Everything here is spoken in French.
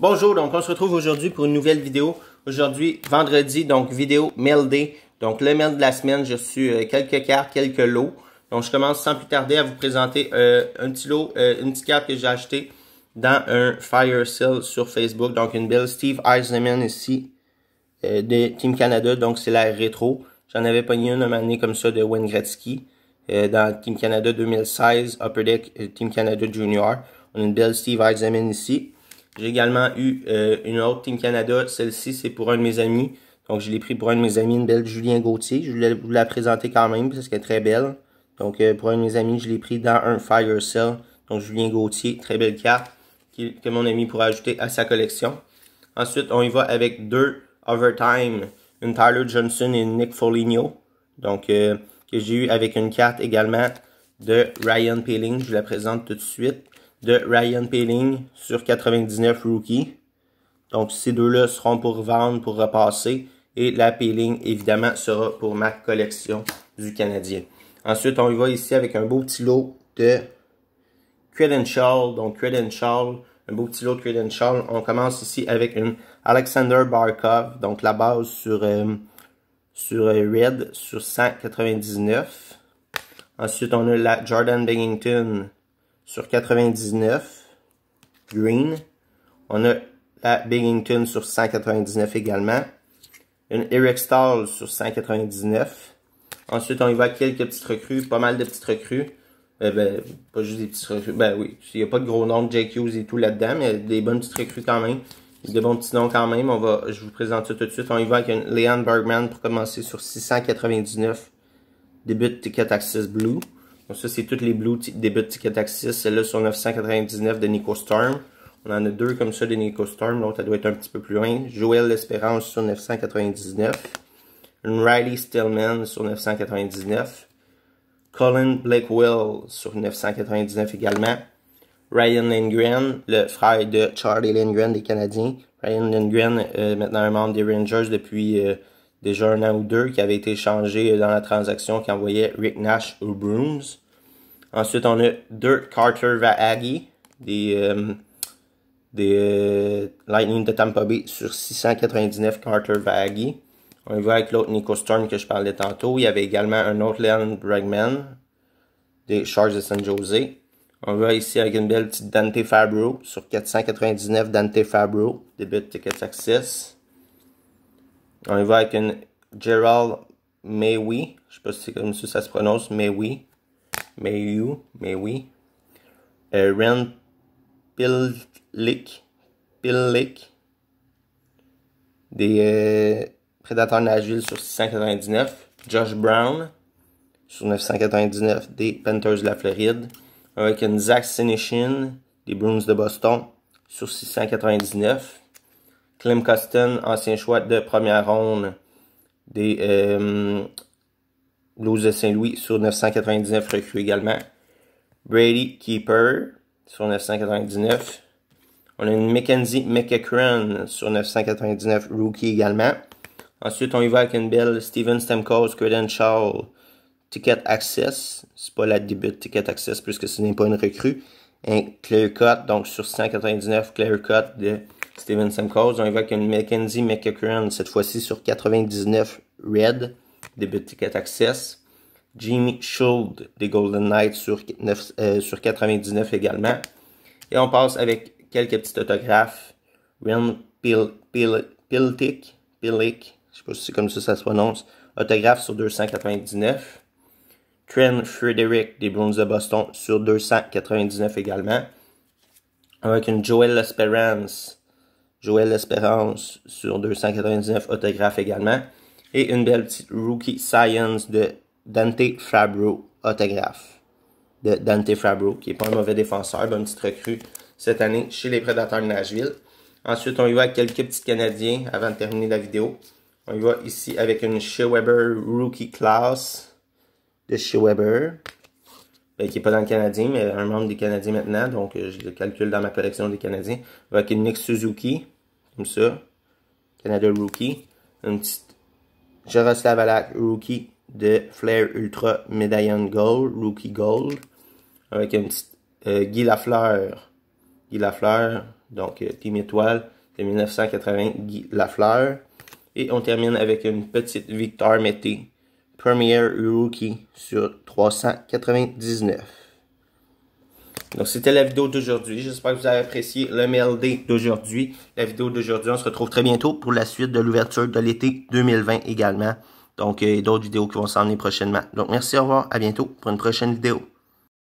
Bonjour, donc on se retrouve aujourd'hui pour une nouvelle vidéo. Aujourd'hui, vendredi, donc vidéo mail Donc le mail de la semaine, j'ai reçu quelques cartes, quelques lots. Donc je commence sans plus tarder à vous présenter euh, un petit lot, euh, une petite carte que j'ai achetée dans un fire sale sur Facebook. Donc une belle Steve Eisenman ici euh, de Team Canada. Donc c'est la rétro. J'en avais pogné une, une année comme ça de Wayne Gretzky dans Team Canada 2016, Upper Deck Team Canada Junior. On a une belle Steve Eisenman ici. J'ai également eu euh, une autre Team Canada. Celle-ci, c'est pour un de mes amis. Donc, je l'ai pris pour un de mes amis, une belle Julien Gauthier. Je voulais vous la présenter quand même parce qu'elle est très belle. Donc, euh, pour un de mes amis, je l'ai pris dans un Fire Cell. Donc, Julien Gauthier, très belle carte que mon ami pourra ajouter à sa collection. Ensuite, on y va avec deux Overtime, une Tyler Johnson et une Nick Foligno. Donc, euh, que j'ai eu avec une carte également de Ryan Peeling. Je vous la présente tout de suite de Ryan Peeling sur 99 rookie. Donc ces deux-là seront pour vendre, pour repasser. Et la Peeling, évidemment, sera pour ma collection du Canadien. Ensuite, on y va ici avec un beau petit lot de Credential. Donc Credential, un beau petit lot de Credential. On commence ici avec une Alexander Barkov. Donc la base sur, euh, sur euh, Red sur 199. Ensuite, on a la Jordan Bennington sur 99, green. On a la bigington sur 199 également. Une Eric Stahl sur 199. Ensuite, on y va quelques petites recrues, pas mal de petites recrues. Euh, ben, pas juste des petites recrues. Ben oui, il n'y a pas de gros noms de et tout là-dedans, mais des bonnes petites recrues quand même. des bons petits noms quand même. On va, je vous présente ça tout de suite. On y va avec une Leon Bergman pour commencer sur 699. Début Ticket Access Blue. Donc ça, c'est toutes les blues début de ticket axis. Celle-là sur 999 de Nico Storm. On en a deux comme ça de Nico Storm. L'autre, elle doit être un petit peu plus loin. Joël L'Espérance sur 999. Riley Stillman sur 999. Colin Blackwell sur 999 également. Ryan Lindgren, le frère de Charlie Lindgren des Canadiens. Ryan Lindgren, euh, maintenant un membre des Rangers depuis... Euh, déjà un an ou deux, qui avait été changé dans la transaction qui envoyait Rick Nash aux Brooms. Ensuite, on a Dirt Carter Vaagi des, euh, des euh, Lightning de Tampa Bay sur 699 Carter Vaagi. On y va avec l'autre Nico Storm que je parlais tantôt. Il y avait également un autre Leon Bregman des Sharks de San Jose. On voit ici avec une belle petite Dante Fabro sur 499 Dante Fabro, début Ticket Access. On y va avec une Gerald Maywee. Je ne sais pas si c'est comme ça, ça se prononce. Maywee. Mayu. Maywee. Euh, Ren Pillick. Des Predators euh, Prédateurs Nashville sur 699. Josh Brown sur 999 des Panthers de la Floride. Avec une Zach Sinishin des Bruins de Boston sur 699. Clem Costin, ancien choix de première ronde des euh, Blues de Saint-Louis sur 999 recrues également. Brady Keeper sur 999. On a une Mackenzie McEachran sur 999 rookie également. Ensuite, on y va avec une belle Steven Stamkos Credential Ticket Access. C'est pas la début Ticket Access puisque ce n'est pas une recrue. Un cut, donc sur 199 cut de Steven Stamkos. On évoque une Mackenzie McEachran, cette fois-ci sur 99 Red, début de Ticket Access. Jimmy Schuld des Golden Knights sur, 99 euh, également. Et on passe avec quelques petits autographes. Ren Pil, Pil, Piltic, je sais pas si c'est comme ça ça se prononce, autographe sur 299. Trent Frederick des Bruins de Boston sur 299 également. Avec une Joel Esperance Joël Espérance sur 299 autographes également. Et une belle petite Rookie Science de Dante Fabro, autographe. De Dante Fabro, qui n'est pas un mauvais défenseur, Bonne petite recrue cette année chez les Prédateurs de Nashville. Ensuite, on y va avec quelques petits Canadiens avant de terminer la vidéo. On y va ici avec une Shea Rookie Class de Shea Weber. Euh, qui n'est pas dans le Canadien, mais un membre des Canadiens maintenant, donc euh, je le calcule dans ma collection des Canadiens, avec une Nick Suzuki, comme ça, Canada Rookie, une petite Jaroslav Rookie de Flair Ultra Medallion Gold, Rookie Gold, avec une petite euh, Guy Lafleur, Guy Lafleur, donc Team Étoile de 1980, Guy Lafleur, et on termine avec une petite Victor Mété, Premier Rookie sur 399. Donc, c'était la vidéo d'aujourd'hui. J'espère que vous avez apprécié le MLD d'aujourd'hui. La vidéo d'aujourd'hui, on se retrouve très bientôt pour la suite de l'ouverture de l'été 2020 également. Donc, il y a d'autres vidéos qui vont s'en prochainement. Donc, merci, au revoir, à bientôt pour une prochaine vidéo.